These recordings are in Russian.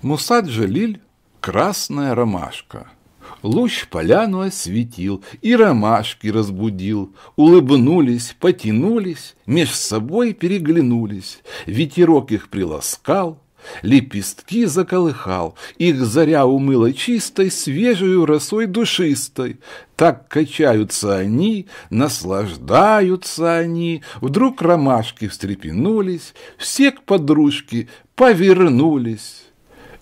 Мусад Джалиль – красная ромашка. Луч поляну осветил и ромашки разбудил. Улыбнулись, потянулись, меж собой переглянулись. Ветерок их приласкал, лепестки заколыхал. Их заря умыла чистой, свежей росой душистой. Так качаются они, наслаждаются они. Вдруг ромашки встрепенулись, все к подружке повернулись.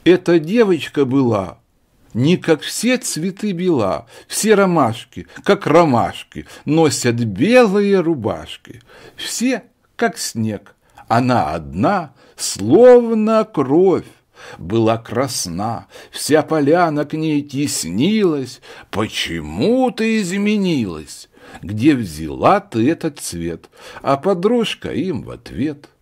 Эта девочка была не как все цветы бела, все ромашки, как ромашки, носят белые рубашки, все как снег. Она одна, словно кровь, была красна, вся поляна к ней теснилась. Почему ты изменилась? Где взяла ты этот цвет? А подружка им в ответ —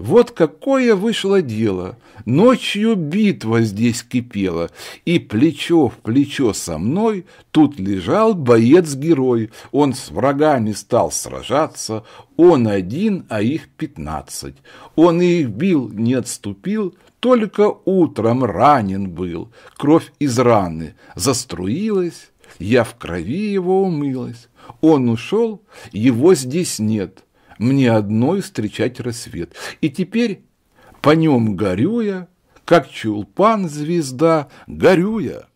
вот какое вышло дело. Ночью битва здесь кипела, и плечо в плечо со мной тут лежал боец-герой. Он с врагами стал сражаться, он один, а их пятнадцать. Он их бил, не отступил, только утром ранен был. Кровь из раны заструилась, я в крови его умылась. Он ушел, его здесь нет мне одной встречать рассвет. И теперь, по нем горюя, как чулпан звезда, горюя,